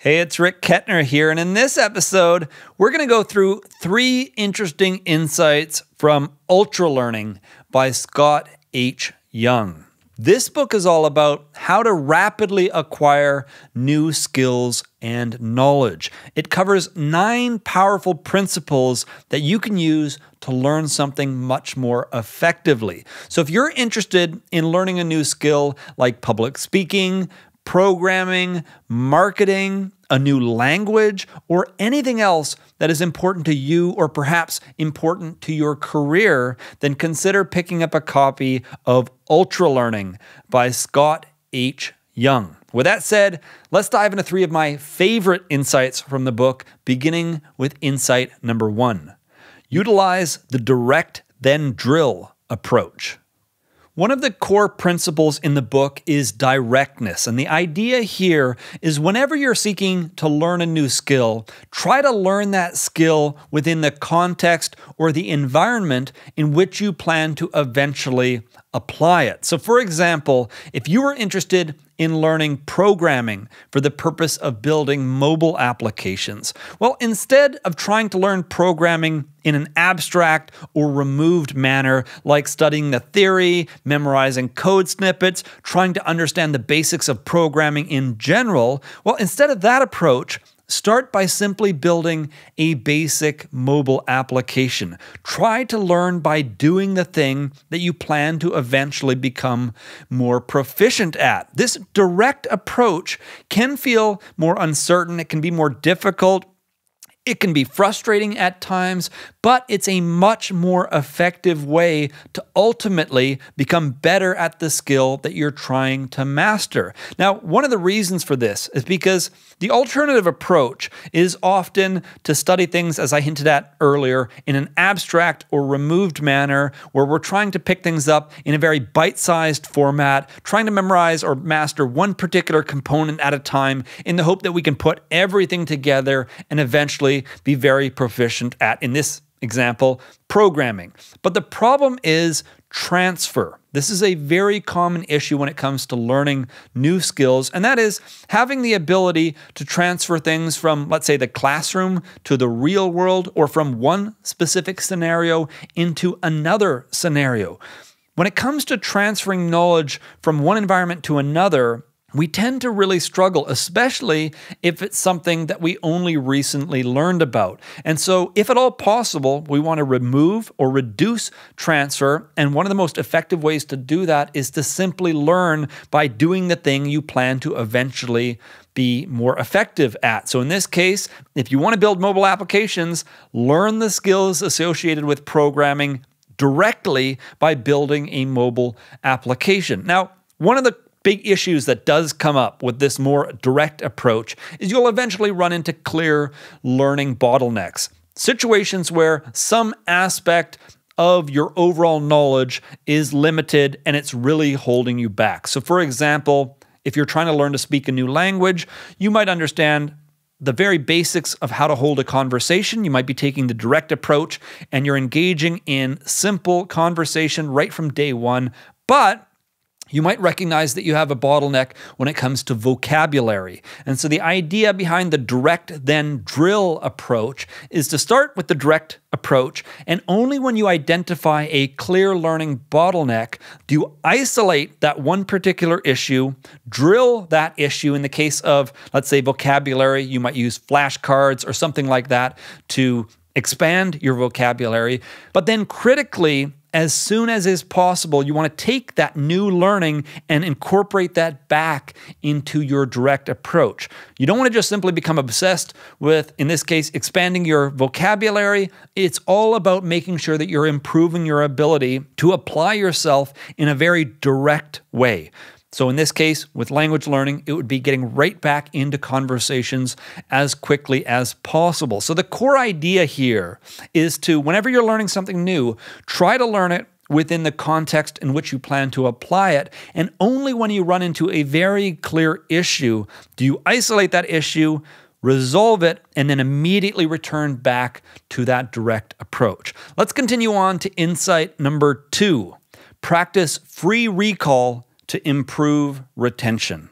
Hey, it's Rick Kettner here, and in this episode, we're going to go through three interesting insights from Ultra Learning by Scott H. Young. This book is all about how to rapidly acquire new skills and knowledge. It covers nine powerful principles that you can use to learn something much more effectively. So, if you're interested in learning a new skill like public speaking, programming, marketing, a new language, or anything else that is important to you or perhaps important to your career, then consider picking up a copy of Ultra Learning by Scott H. Young. With that said, let's dive into three of my favorite insights from the book, beginning with insight number one utilize the direct then drill approach. One of the core principles in the book is directness. And the idea here is whenever you're seeking to learn a new skill, try to learn that skill within the context or the environment in which you plan to eventually apply it. So, for example, if you are interested in learning programming for the purpose of building mobile applications, well, instead of trying to learn programming in an abstract or removed manner, like studying the theory, memorizing code snippets, trying to understand the basics of programming in general, well, instead of that approach, Start by simply building a basic mobile application. Try to learn by doing the thing that you plan to eventually become more proficient at. This direct approach can feel more uncertain, it can be more difficult it can be frustrating at times, but it's a much more effective way to ultimately become better at the skill that you're trying to master. Now, one of the reasons for this is because the alternative approach is often to study things, as I hinted at earlier, in an abstract or removed manner where we're trying to pick things up in a very bite sized format, trying to memorize or master one particular component at a time in the hope that we can put everything together and eventually be very proficient at, in this example, programming. But the problem is transfer. This is a very common issue when it comes to learning new skills, and that is having the ability to transfer things from, let's say, the classroom to the real world or from one specific scenario into another scenario. When it comes to transferring knowledge from one environment to another, we tend to really struggle, especially if it's something that we only recently learned about. And so, if at all possible, we want to remove or reduce transfer. And one of the most effective ways to do that is to simply learn by doing the thing you plan to eventually be more effective at. So, in this case, if you want to build mobile applications, learn the skills associated with programming directly by building a mobile application. Now, one of the big issues that does come up with this more direct approach is you'll eventually run into clear learning bottlenecks. Situations where some aspect of your overall knowledge is limited and it's really holding you back. So, for example, if you're trying to learn to speak a new language, you might understand the very basics of how to hold a conversation. You might be taking the direct approach and you're engaging in simple conversation right from day one, but you might recognize that you have a bottleneck when it comes to vocabulary. And so the idea behind the direct then drill approach is to start with the direct approach. And only when you identify a clear learning bottleneck do you isolate that one particular issue, drill that issue. In the case of, let's say, vocabulary, you might use flashcards or something like that to expand your vocabulary. But then critically, as soon as is possible, you want to take that new learning and incorporate that back into your direct approach. You don't want to just simply become obsessed with, in this case, expanding your vocabulary. It's all about making sure that you're improving your ability to apply yourself in a very direct way. So in this case, with language learning, it would be getting right back into conversations as quickly as possible. So the core idea here is to, whenever you're learning something new, try to learn it within the context in which you plan to apply it. And only when you run into a very clear issue do you isolate that issue, resolve it, and then immediately return back to that direct approach. Let's continue on to insight number two practice free recall to improve retention.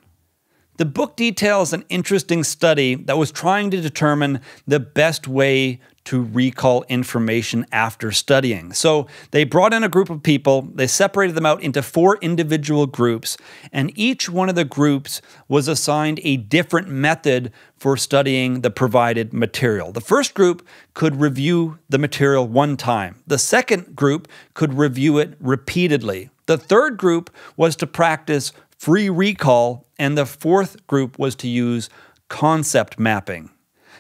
The book details an interesting study that was trying to determine the best way to recall information after studying. So they brought in a group of people, they separated them out into four individual groups, and each one of the groups was assigned a different method for studying the provided material. The first group could review the material one time, the second group could review it repeatedly. The third group was to practice free recall, and the fourth group was to use concept mapping.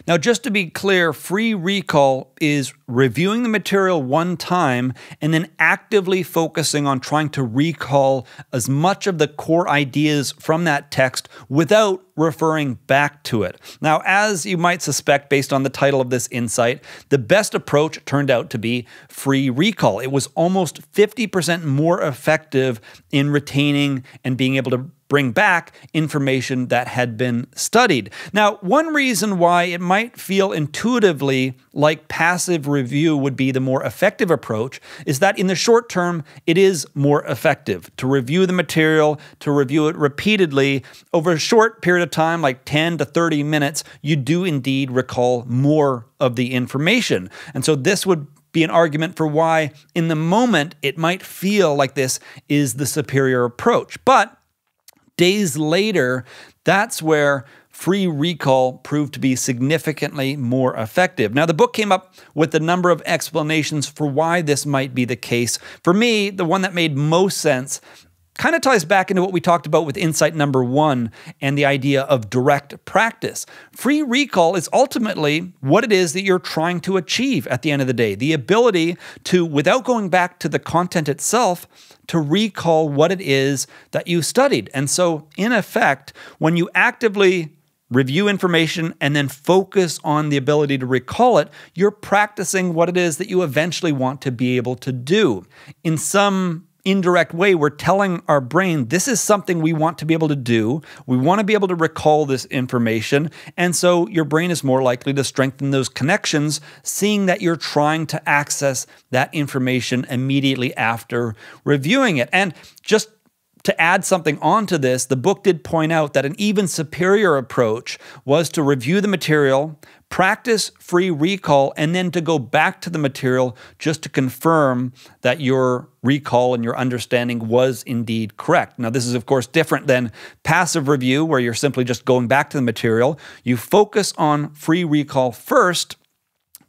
Now, just to be clear, free recall is reviewing the material one time and then actively focusing on trying to recall as much of the core ideas from that text without referring back to it. Now, as you might suspect based on the title of this insight, the best approach turned out to be free recall. It was almost 50% more effective in retaining and being able to bring back information that had been studied. Now, one reason why it might feel intuitively like passive review would be the more effective approach is that in the short term, it is more effective to review the material, to review it repeatedly over a short period of time, like 10 to 30 minutes, you do indeed recall more of the information. And so this would be an argument for why, in the moment, it might feel like this is the superior approach. But days later, that's where free recall proved to be significantly more effective. Now, the book came up with a number of explanations for why this might be the case. For me, the one that made most sense kind of ties back into what we talked about with insight number one and the idea of direct practice. Free recall is ultimately what it is that you're trying to achieve at the end of the day the ability to, without going back to the content itself, to recall what it is that you studied. And so, in effect, when you actively review information, and then focus on the ability to recall it, you're practicing what it is that you eventually want to be able to do. In some indirect way, we're telling our brain this is something we want to be able to do. We want to be able to recall this information. And so your brain is more likely to strengthen those connections, seeing that you're trying to access that information immediately after reviewing it. And just to add something onto this, the book did point out that an even superior approach was to review the material, practice free recall, and then to go back to the material just to confirm that your recall and your understanding was indeed correct. Now, this is, of course, different than passive review, where you're simply just going back to the material. You focus on free recall first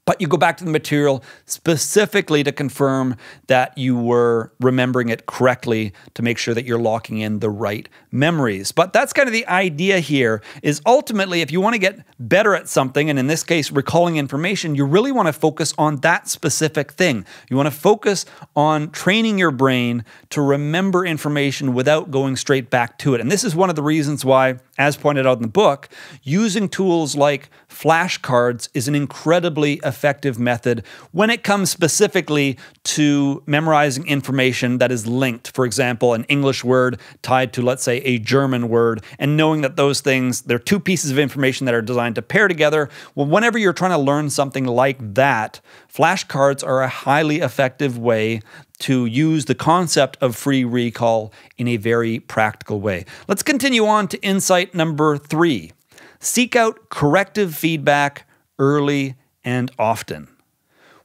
but you go back to the material specifically to confirm that you were remembering it correctly to make sure that you're locking in the right memories. But that's kind of the idea here is ultimately if you want to get better at something and in this case recalling information, you really want to focus on that specific thing. You want to focus on training your brain to remember information without going straight back to it. And this is one of the reasons why as pointed out in the book, using tools like flashcards is an incredibly effective method when it comes specifically to memorizing information that is linked. For example, an English word tied to, let's say, a German word, and knowing that those things, they're two pieces of information that are designed to pair together. Well, whenever you're trying to learn something like that, flashcards are a highly effective way to use the concept of free recall in a very practical way. Let's continue on to insight number three. Seek out corrective feedback early and often.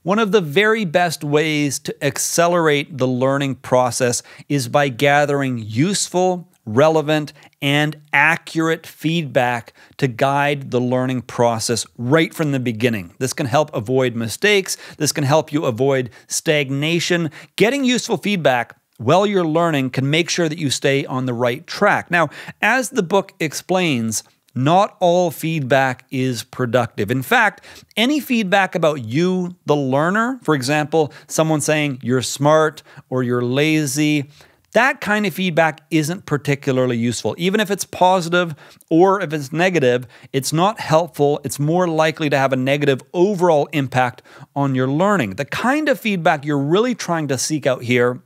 One of the very best ways to accelerate the learning process is by gathering useful, relevant, and accurate feedback to guide the learning process right from the beginning. This can help avoid mistakes. This can help you avoid stagnation. Getting useful feedback while you're learning can make sure that you stay on the right track. Now, as the book explains, not all feedback is productive. In fact, any feedback about you, the learner, for example, someone saying you're smart or you're lazy, that kind of feedback isn't particularly useful. Even if it's positive or if it's negative, it's not helpful. It's more likely to have a negative overall impact on your learning. The kind of feedback you're really trying to seek out here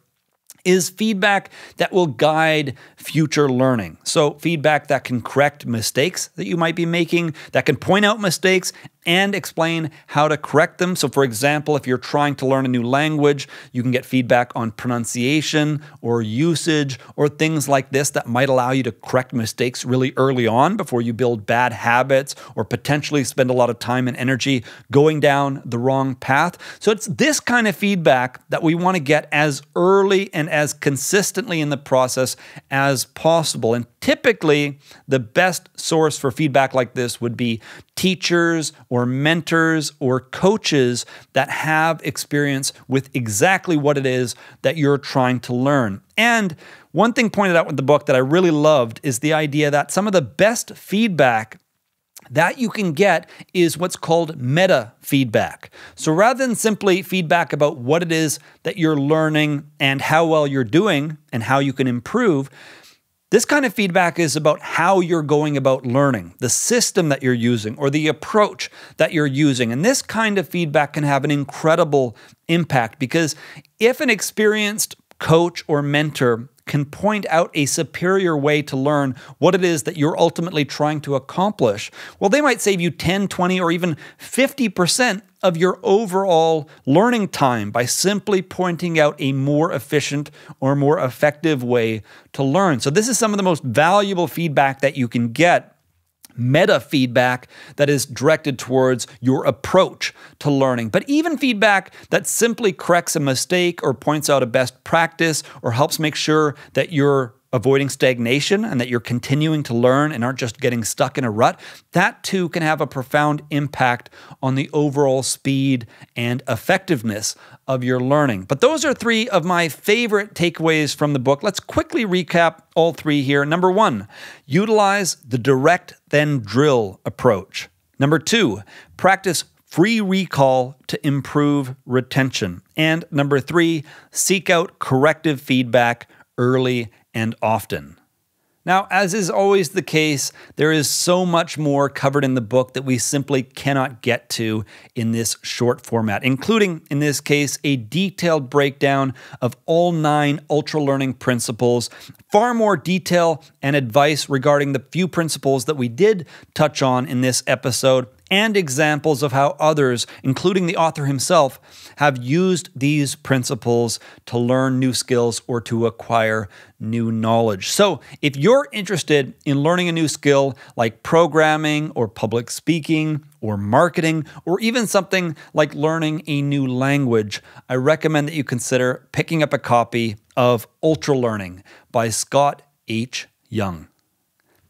is feedback that will guide future learning. So, feedback that can correct mistakes that you might be making, that can point out mistakes and explain how to correct them. So, for example, if you're trying to learn a new language, you can get feedback on pronunciation or usage or things like this that might allow you to correct mistakes really early on before you build bad habits or potentially spend a lot of time and energy going down the wrong path. So, it's this kind of feedback that we want to get as early and as consistently in the process as as possible. And typically, the best source for feedback like this would be teachers or mentors or coaches that have experience with exactly what it is that you're trying to learn. And one thing pointed out with the book that I really loved is the idea that some of the best feedback that you can get is what's called meta feedback. So rather than simply feedback about what it is that you're learning and how well you're doing and how you can improve, this kind of feedback is about how you're going about learning, the system that you're using, or the approach that you're using. And this kind of feedback can have an incredible impact because if an experienced coach or mentor can point out a superior way to learn what it is that you're ultimately trying to accomplish, well, they might save you 10, 20, or even 50% of your overall learning time by simply pointing out a more efficient or more effective way to learn. So, this is some of the most valuable feedback that you can get meta feedback that is directed towards your approach to learning, but even feedback that simply corrects a mistake or points out a best practice or helps make sure that you're avoiding stagnation and that you're continuing to learn and aren't just getting stuck in a rut, that too can have a profound impact on the overall speed and effectiveness of your learning. But those are three of my favorite takeaways from the book. Let's quickly recap all three here. Number one, utilize the direct then drill approach. Number two, practice free recall to improve retention. And number three, seek out corrective feedback early and often. Now, as is always the case, there is so much more covered in the book that we simply cannot get to in this short format, including, in this case, a detailed breakdown of all nine ultra learning principles, far more detail and advice regarding the few principles that we did touch on in this episode and examples of how others, including the author himself, have used these principles to learn new skills or to acquire new knowledge. So, if you're interested in learning a new skill like programming or public speaking or marketing or even something like learning a new language, I recommend that you consider picking up a copy of Ultra Learning by Scott H. Young.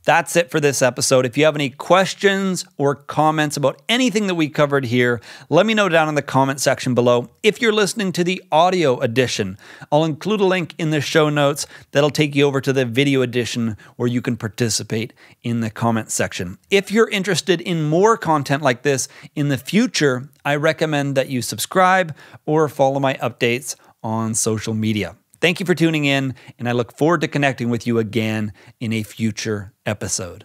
That's it for this episode. If you have any questions or comments about anything that we covered here, let me know down in the comment section below. If you're listening to the audio edition, I'll include a link in the show notes that'll take you over to the video edition where you can participate in the comment section. If you're interested in more content like this in the future, I recommend that you subscribe or follow my updates on social media. Thank you for tuning in, and I look forward to connecting with you again in a future episode.